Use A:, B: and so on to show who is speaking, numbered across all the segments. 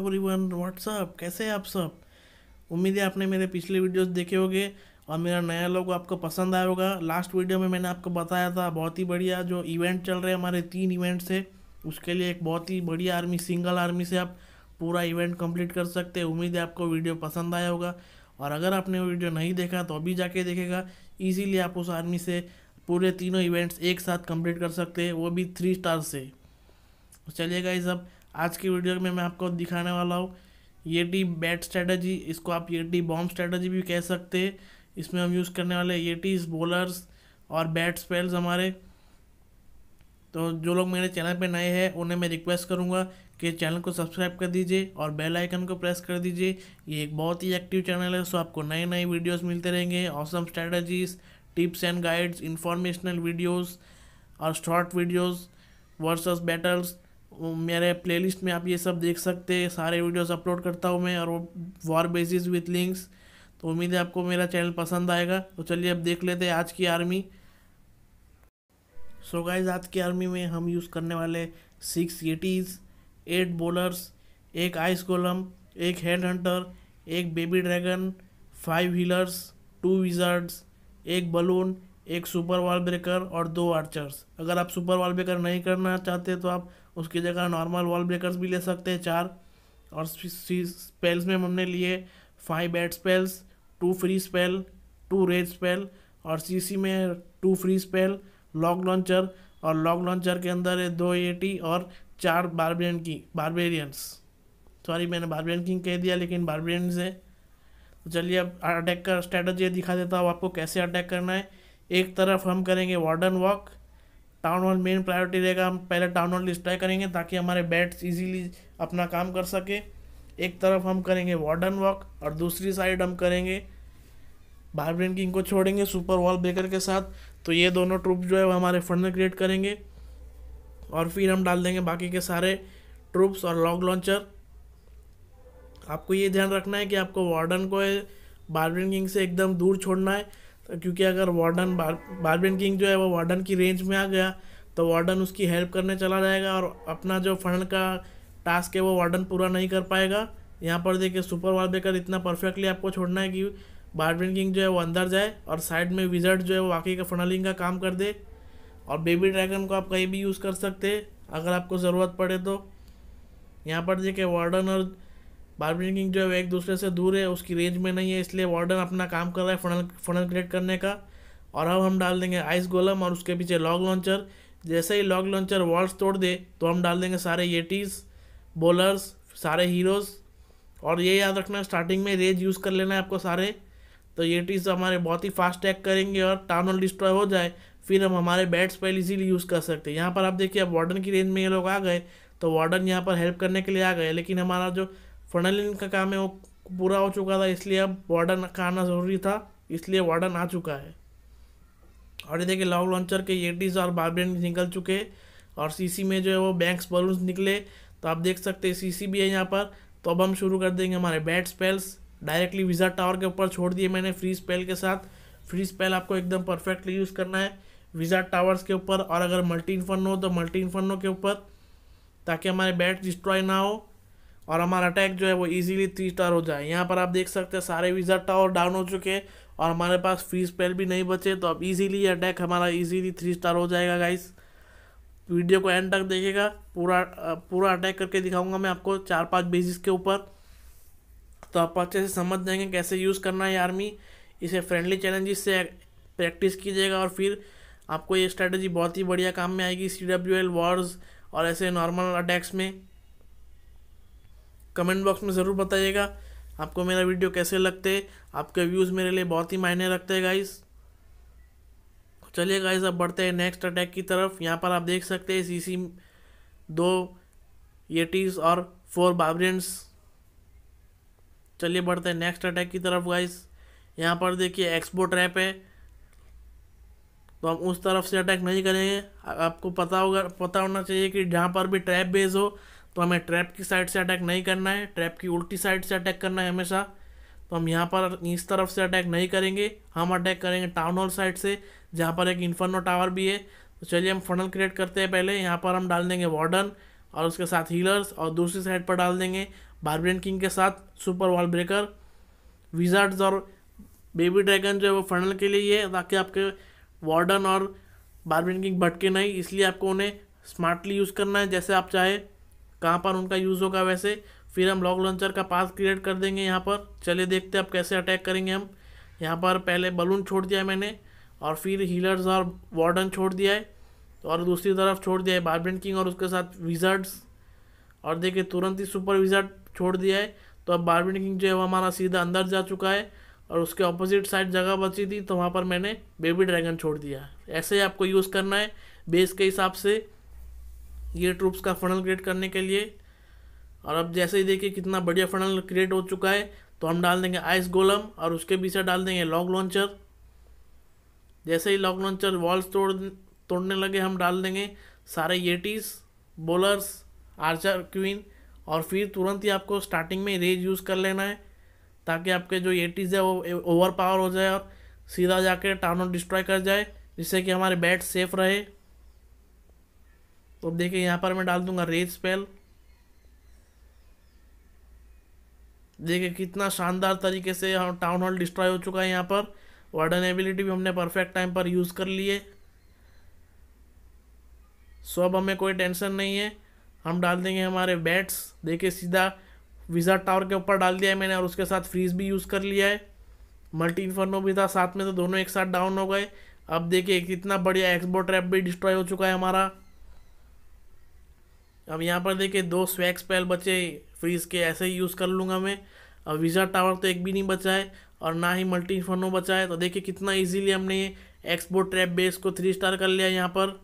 A: every one WhatsApp कैसे आप सब उम्मीद है आपने मेरे पिछले वीडियोस देखे होंगे और मेरा नया लोगो आपको पसंद आया होगा लास्ट वीडियो में मैंने आपको बताया था बहुत ही बढ़िया जो इवेंट चल रहे हैं हमारे तीन इवेंट्स है उसके लिए एक बहुत ही बढ़िया आर्मी सिंगल आर्मी से आप पूरा इवेंट कम्प्लीट कर सकते हैं उम्मीद है आपको वीडियो पसंद आया होगा और अगर आपने वो वीडियो नहीं देखा तो अभी जाके देखेगा ईजीली आप उस आर्मी से पूरे तीनों इवेंट्स एक साथ कंप्लीट कर सकते हैं वो भी थ्री स्टार से तो चलिए ये अब आज की वीडियो में मैं आपको दिखाने वाला हूँ ये टी बैट स्ट्रैटी इसको आप ये टी बॉम्ब स्ट्रैटी भी कह सकते हैं इसमें हम यूज़ करने वाले ये टीज बॉलर्स और बैट स्पेल्स हमारे तो जो लोग मेरे चैनल पे नए हैं उन्हें मैं रिक्वेस्ट करूँगा कि चैनल को सब्सक्राइब कर दीजिए और बेल आइकन को प्रेस कर दीजिए ये एक बहुत ही एक्टिव चैनल है सो आपको नए नए वीडियोस मिलते रहेंगे awesome strategies tips and guides informational videos और शॉर्ट वीडियोस वर्सेस बैटल्स मेरे प्लेलिस्ट में आप ये सब देख सकते हैं सारे वीडियोस अपलोड करता हूँ मैं और वो वॉर बेसिस विथ लिंक्स तो उम्मीद है आपको मेरा चैनल पसंद आएगा तो चलिए अब देख लेते हैं आज की आर्मी सो so गाइज आज की आर्मी में हम यूज़ करने वाले सिक्स एटीज़ एट बॉलर्स एक आइस गोलम एक हेड हंटर एक baby dragon five healers two wizards एक बलून एक सुपर वॉल ब्रेकर और दो आर्चर्स अगर आप सुपर वॉल ब्रेकर नहीं करना चाहते तो आप उसकी जगह नॉर्मल वॉल ब्रेकर्स भी ले सकते हैं चार और स्पेल्स में हमने लिए five bat spells two free spell two rage spell और सीसी में two free spell log launcher और लॉक लॉन्चर के अंदर है दो ए और चार बारबेरियन की बारबेरियंस सॉरी मैंने बारबेरियन किंग कह दिया लेकिन बारबेरियंस है तो चलिए अब अटैक का स्ट्रैटेजी दिखा देता हूँ आपको कैसे अटैक करना है एक तरफ हम करेंगे warden walk town hall main priority रहेगा हम पहले टाउन हॉल डिस्ट्रॉय करेंगे ताकि हमारे बैट्स इजीली अपना काम कर सके एक तरफ हम करेंगे वार्डन वॉक और दूसरी साइड हम करेंगे बारब्रेन किंग को छोड़ेंगे सुपर वॉल ब्रेकर के साथ तो ये दोनों ट्रूप जो है वो हमारे फंड में क्रिएट करेंगे और फिर हम डाल देंगे बाकी के सारे ट्रूप्स और लॉग लॉन्चर आपको ये ध्यान रखना है कि आपको वार्डन को बारब्रेन किंग से एकदम दूर छोड़ना है क्योंकि अगर वार्डन बार बारबेन किंग जो है वो वार्डन की रेंज में आ गया तो वार्डन उसकी हेल्प करने चला जाएगा और अपना जो फंड का टास्क है वो वार्डन पूरा नहीं कर पाएगा यहाँ पर देखिए सुपर बेकर इतना परफेक्टली आपको छोड़ना है कि बारबेन किंग जो है वो अंदर जाए और साइड में विजर्ट जो है वो बाकी का फनलिंग का काम कर दे और बेबी ड्रैगन को आप कहीं भी यूज़ कर सकते अगर आपको ज़रूरत पड़े तो यहाँ पर देखिए वार्डन और बारबेकिंग जो है एक दूसरे से दूर है उसकी रेंज में नहीं है इसलिए वार्डन अपना काम कर रहा है फनल फनल क्रिएट करने का और अब हम डाल देंगे आइस गोलम और उसके पीछे लॉग लॉन्चर जैसे ही लॉग लॉन्चर वॉल्स तोड़ दे तो हम डाल देंगे सारे येटीज़ बॉलर्स सारे हीरोज़ और ये याद रखना स्टार्टिंग में रेज यूज़ कर लेना है आपको सारे तो ये टीज हमारे बहुत ही फास्ट टैक करेंगे और टाउनल डिस्ट्रॉय हो जाए फिर हम हमारे बैट्स पहले इजीली यूज़ कर सकते हैं यहाँ पर आप देखिए अब वार्डन की रेंज में ये लोग आ गए तो वार्डन यहाँ पर हेल्प करने के लिए आ गए लेकिन हमारा जो फर्नालिन का काम है वो पूरा हो चुका था इसलिए अब वार्डन का आना ज़रूरी था इसलिए वार्डन आ चुका है और ये देखिए लॉन्ग लॉन्चर के एटीज और बारबेन निकल चुके और सीसी में जो है वो बैंक्स बलून्स निकले तो आप देख सकते हैं सीसी भी है यहाँ पर तो अब हम शुरू कर देंगे हमारे bat spells directly wizard tower के ऊपर छोड़ दिए मैंने फ्री स्पेल के साथ फ्री स्पेल आपको एकदम परफेक्टली यूज़ करना है विजर टावर्स के ऊपर और अगर मल्टी इन्फर्नो हो तो मल्टी इन्फर्नो के ऊपर ताकि हमारे बैट डिस्ट्रॉय ना हो और हमारा अटैक जो है वो इजीली थ्री स्टार हो जाए यहाँ पर आप देख सकते हैं सारे विजर टावर डाउन हो चुके हैं और हमारे पास फ्री स्पेल भी नहीं बचे तो अब इजीली अटैक हमारा इजीली थ्री स्टार हो जाएगा गाइस वीडियो को एंड तक देखेगा पूरा पूरा अटैक करके दिखाऊंगा मैं आपको चार पांच बेसिस के ऊपर तो आप अच्छे से समझ जाएंगे कैसे यूज़ करना है आर्मी इसे फ्रेंडली चैलेंजेस से प्रैक्टिस कीजिएगा और फिर आपको ये स्ट्रैटेजी बहुत ही बढ़िया काम में आएगी सी डब्ल्यू एल वॉर्स और ऐसे नॉर्मल अटैक्स में कमेंट बॉक्स में ज़रूर बताइएगा आपको मेरा वीडियो कैसे लगते आपके व्यूज़ मेरे लिए बहुत ही मायने रखते हैं गाइस तो चलिए गाइस अब बढ़ते हैं नेक्स्ट अटैक की तरफ यहाँ पर आप देख सकते हैं सीसी दो येटीज और फोर बाबरियंस चलिए बढ़ते हैं नेक्स्ट अटैक की तरफ गाइस यहाँ पर देखिए एक्सपो ट्रैप है तो हम उस तरफ से अटैक नहीं करेंगे आपको पता होगा पता होना चाहिए कि जहाँ पर भी ट्रैप बेस हो तो हमें ट्रैप की साइड से अटैक नहीं करना है ट्रैप की उल्टी साइड से अटैक करना है हमेशा तो हम यहाँ पर इस तरफ से अटैक नहीं करेंगे हम अटैक करेंगे टाउन हॉल साइड से जहाँ पर एक इन्फर्नो टावर भी है तो चलिए हम फनल क्रिएट करते हैं पहले यहाँ पर हम डाल देंगे वार्डन और उसके साथ हीलर्स और दूसरी साइड पर डाल देंगे बारबेन किंग के साथ सुपर वॉल ब्रेकर विजार्ड्स और बेबी ड्रैगन जो है वो फनल के लिए है ताकि आपके वार्डन और बारबेन किंग भटके नहीं इसलिए आपको उन्हें स्मार्टली यूज़ करना है जैसे आप चाहे कहाँ पर उनका यूज़ होगा वैसे फिर हम लॉक लॉन्चर का पास क्रिएट कर देंगे यहाँ पर चलिए देखते हैं अब कैसे अटैक करेंगे हम यहाँ पर पहले बलून छोड़ दिया मैंने और फिर हीलर्स और वार्डन छोड़ दिया है और दूसरी तरफ छोड़ दिया है बार्बेन किंग और उसके साथ विजर्ड्स और देखिए तुरंत ही सुपर विजर्ड छोड़ दिया है तो अब बार्बेन किंग जो है वो हमारा सीधा अंदर जा चुका है और उसके ऑपोजिट साइड जगह बची थी तो वहाँ पर मैंने बेबी ड्रैगन छोड़ दिया ऐसे ही आपको यूज़ करना है बेस के हिसाब से ये ट्रूप्स का फनल क्रिएट करने के लिए और अब जैसे ही देखिए कितना बढ़िया फनल क्रिएट हो चुका है तो हम डाल देंगे आइस गोलम और उसके पीछे डाल देंगे लॉग लॉन्चर जैसे ही लॉग लॉन्चर वॉल्स तोड़ तोड़ने लगे हम डाल देंगे सारे येटीज बॉलर्स आर्चर क्वीन और फिर तुरंत ही आपको स्टार्टिंग में रेज यूज़ कर लेना है ताकि आपके जो येटीज़ है वो ओवर पावर हो जाए और सीधा जाके टाउन डिस्ट्रॉय कर जाए जिससे कि हमारे बैट सेफ रहे तो अब देखिए यहाँ पर मैं डाल दूंगा रेज स्पेल देखिए कितना शानदार तरीके से टाउन हॉल डिस्ट्रॉय हो चुका है यहाँ पर वार्डन एबिलिटी भी हमने परफेक्ट टाइम पर यूज़ कर लिए सो अब हमें कोई टेंशन नहीं है हम डाल देंगे हमारे बैट्स देखिए सीधा विजा टावर के ऊपर डाल दिया है मैंने और उसके साथ फ्रीज भी यूज़ कर लिया है मल्टी इन्फर्नो भी था साथ में तो दोनों एक साथ डाउन हो गए अब देखिए कितना बढ़िया एक्सबो ट्रैप भी डिस्ट्रॉय हो चुका है हमारा अब यहाँ पर देखिए दो स्वैग स्पेल बचे फ्रीज के ऐसे ही यूज़ कर लूँगा मैं अब वीज़ा टावर तो एक भी नहीं बचा है और ना ही मल्टी इन्फर्नो बचा है तो देखिए कितना इजीली हमने एक्सपोर्ट ट्रैप बेस को थ्री स्टार कर लिया यहाँ पर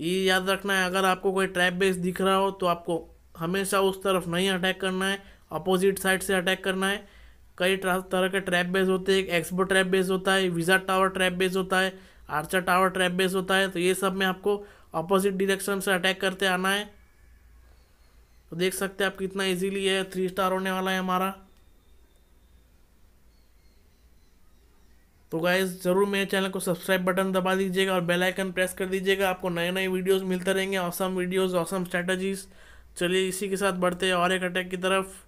A: ये याद रखना है अगर आपको कोई ट्रैप बेस दिख रहा हो तो आपको हमेशा उस तरफ नहीं अटैक करना है अपोजिट साइड से अटैक करना है कई तरह के ट्रैप बेस होते हैं एक ट्रैप बेस होता है वीज़ा टावर ट्रैप बेस होता है आर्चर टावर ट्रैप बेस होता है तो ये सब में आपको अपोजिट डिरेक्शन से अटैक करते आना है तो देख सकते हैं आप कितना इजीली है थ्री स्टार होने वाला है हमारा तो गाइज ज़रूर मेरे चैनल को सब्सक्राइब बटन दबा दीजिएगा और बेल आइकन प्रेस कर दीजिएगा आपको नए नए वीडियोस मिलते रहेंगे औसम वीडियोस औसम स्ट्रेटजीज चलिए इसी के साथ बढ़ते हैं और एक अटैक की तरफ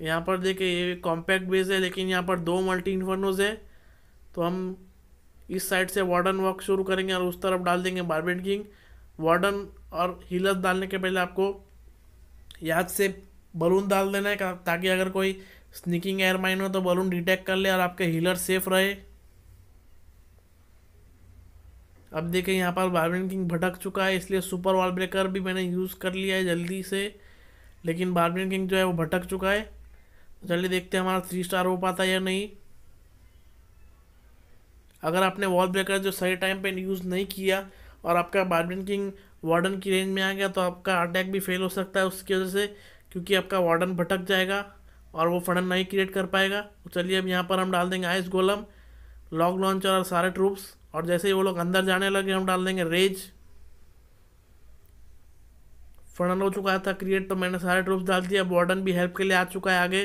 A: यहाँ पर देखिए ये कॉम्पैक्ट बेस है लेकिन यहाँ पर दो मल्टी इन्फर्नोज है तो हम इस साइड से वार्डन वॉक शुरू करेंगे और उस तरफ डाल देंगे बारबेड किंग वार्डन और हीलर्स डालने के पहले आपको याद से बलून डाल देना है ताकि अगर कोई स्निकिंग एयर माइन हो तो बलून डिटेक्ट कर ले और आपके हीलर सेफ रहे अब देखें यहाँ पर बारबेड किंग भटक चुका है इसलिए सुपर वॉल ब्रेकर भी मैंने यूज़ कर लिया है जल्दी से लेकिन बारबेड किंग जो है वो भटक चुका है तो चलिए देखते हैं हमारा थ्री स्टार हो पाता है या नहीं अगर आपने वॉल ब्रेकर जो सही टाइम पे यूज़ नहीं किया और आपका बार्बिन किंग वार्डन की रेंज में आ गया तो आपका अटैक भी फेल हो सकता है उसकी वजह से क्योंकि आपका वार्डन भटक जाएगा और वो फंडन नहीं क्रिएट कर पाएगा तो चलिए अब यहाँ पर हम डाल देंगे आइस गोलम लॉक लॉन्चर और सारे ट्रूप्स और जैसे ही वो लोग अंदर जाने लगे हम डाल देंगे रेज फंडन हो चुका था क्रिएट तो मैंने सारे ट्रूप्स डाल दिया वार्डन भी हेल्प के लिए आ चुका है आगे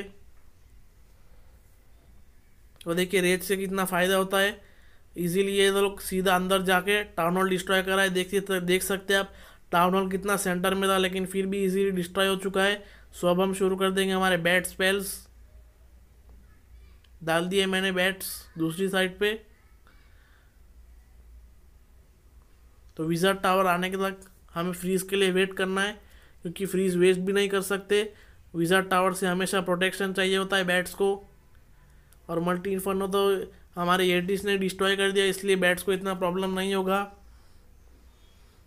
A: तो देखिए रेज से कितना फ़ायदा होता है इजीली ये लोग सीधा अंदर जाके टाउन हॉल डिस्ट्रॉय करा है देख देख सकते हैं आप टाउन हॉल कितना सेंटर में था लेकिन फिर भी इजीली डिस्ट्रॉय हो चुका है सो अब हम शुरू कर देंगे हमारे बैट स्पेल्स डाल दिए मैंने बैट्स दूसरी साइड पे तो विज़र टावर आने के तक हमें फ्रीज़ के लिए वेट करना है क्योंकि फ्रीज़ वेस्ट भी नहीं कर सकते विज़र टावर से हमेशा प्रोटेक्शन चाहिए होता है बैट्स को और मल्टी इन्फर्नो तो हमारे एडीज ने डिस्ट्रॉय कर दिया इसलिए बैट्स को इतना प्रॉब्लम नहीं होगा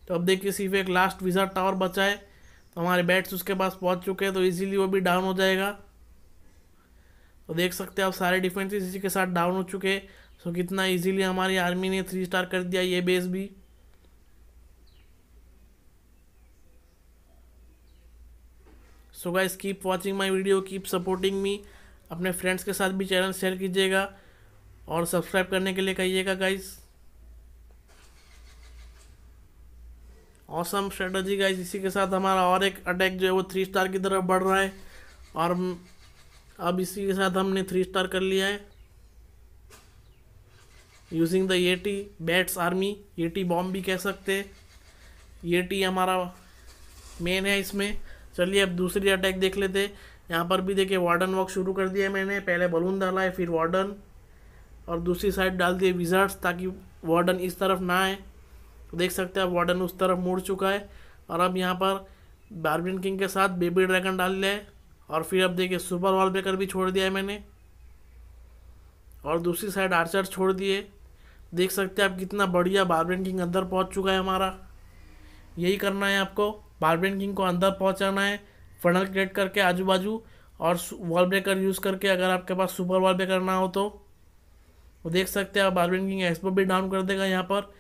A: तो अब देखिए सिर्फ एक लास्ट विजा टावर बचा है तो हमारे बैट्स उसके पास पहुंच चुके हैं तो इजीली वो भी डाउन हो जाएगा तो देख सकते हैं आप सारे डिफेंसेस इसी के साथ डाउन हो चुके हैं सो कितना इजीली हमारी आर्मी ने थ्री स्टार कर दिया ये बेस भी so guys keep watching my video keep supporting me अपने फ्रेंड्स के साथ भी चैनल शेयर कीजिएगा और सब्सक्राइब करने के लिए कहिएगा गाइस ऑसम स्ट्रेटजी गाइस इसी के साथ हमारा और एक अटैक जो है वो थ्री स्टार की तरफ बढ़ रहा है और अब इसी के साथ हमने थ्री स्टार कर लिया है using the T bats army T bomb भी कह सकते हैं टी हमारा मेन है इसमें चलिए अब दूसरी अटैक देख लेते यहाँ पर भी देखिए वार्डन वॉक शुरू कर दिया मैंने पहले बलून डाला है फिर वार्डन और दूसरी साइड डाल दिए विजार्ड्स ताकि वार्डन इस तरफ ना आए तो देख सकते हैं वार्डन उस तरफ मुड़ चुका है और अब यहाँ पर बार्बिन किंग के साथ बेबी ड्रैगन डाल लिया है और फिर अब देखिए सुपर वॉल ब्रेकर भी छोड़ दिया है मैंने और दूसरी साइड आर्चर छोड़ दिए देख सकते हैं आप कितना बढ़िया बार्बिन किंग अंदर पहुँच चुका है हमारा यही करना है आपको बार्बिन किंग को अंदर पहुँचाना है फनल क्रिएट करके आजू बाजू और वॉल ब्रेकर यूज़ करके अगर आपके पास सुपर वॉल ब्रेकर ना हो तो वो देख सकते हैं आप बारविन किंग एक्सपो भी डाउन कर देगा यहाँ पर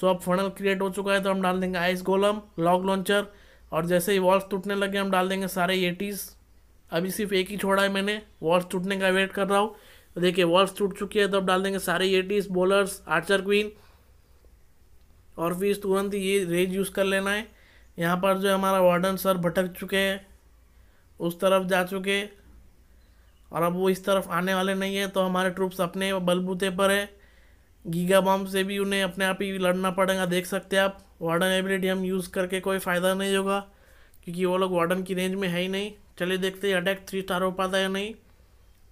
A: सो अब फनल क्रिएट हो चुका है तो हम डाल देंगे आइस गोलम लॉक लॉन्चर और जैसे ही वॉल्स टूटने लगे हम डाल देंगे सारे एटीज़ अभी सिर्फ एक ही छोड़ा है मैंने वॉल्स टूटने का वेट कर रहा हूँ देखिए वॉल्स टूट चुकी है तो अब डाल देंगे सारे एटीज़ बॉलर्स आर्चर क्वीन और फिर तुरंत ये रेज यूज़ कर लेना है यहाँ पर जो हमारा वार्डन सर भटक चुके हैं उस तरफ जा चुके और अब वो इस तरफ आने वाले नहीं है तो हमारे ट्रूप्स अपने बलबूते पर है गीगा बॉम्ब से भी उन्हें अपने आप ही लड़ना पड़ेगा देख सकते हैं आप वार्डन एबिलिटी हम यूज़ करके कोई फ़ायदा नहीं होगा क्योंकि वो लोग वार्डन की रेंज में है ही नहीं चलिए देखते हैं अटैक थ्री स्टार हो पाता है नहीं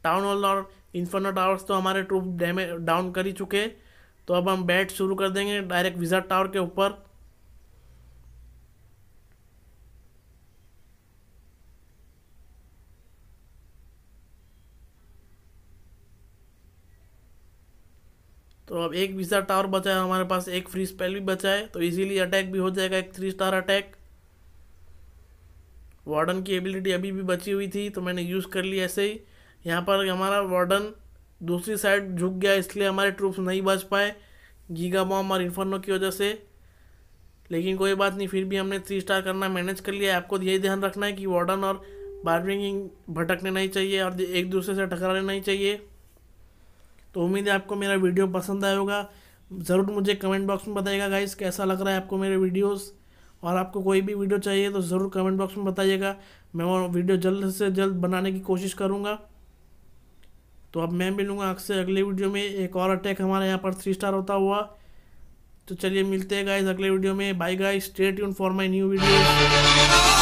A: टाउन हॉल और इन्फर्नो टावर्स तो हमारे ट्रूप डैमे डाउन कर ही चुके तो अब हम बैट शुरू कर देंगे डायरेक्ट विज़ार्ड टावर के ऊपर तो अब एक विजा टावर बचा है हमारे पास एक फ्री स्पेल भी बचा है तो इजीली अटैक भी हो जाएगा एक थ्री स्टार अटैक वार्डन की एबिलिटी अभी भी बची हुई थी तो मैंने यूज़ कर लिया ऐसे ही यहाँ पर हमारा वार्डन दूसरी साइड झुक गया इसलिए हमारे ट्रूप्स नहीं बच पाए गीगा बॉम और इन्फर्नो की वजह से लेकिन कोई बात नहीं फिर भी हमने थ्री स्टार करना मैनेज कर लिया आपको यही ध्यान रखना है कि वार्डन और बारविंग भटकने नहीं चाहिए और एक दूसरे से टकराने नहीं चाहिए तो उम्मीद है आपको मेरा वीडियो पसंद आया होगा ज़रूर मुझे कमेंट बॉक्स में बताइएगा गाइस कैसा लग रहा है आपको मेरे वीडियोस और आपको कोई भी वीडियो चाहिए तो ज़रूर कमेंट बॉक्स में बताइएगा मैं वो वीडियो जल्द से जल्द बनाने की कोशिश करूँगा तो अब मैं मिलूँगा आपसे अगले वीडियो में एक और अटैक हमारे यहाँ पर थ्री स्टार होता हुआ तो चलिए मिलते हैं गाइज अगले वीडियो में बाई गाइज स्टेट यून फॉर माई न्यू वीडियो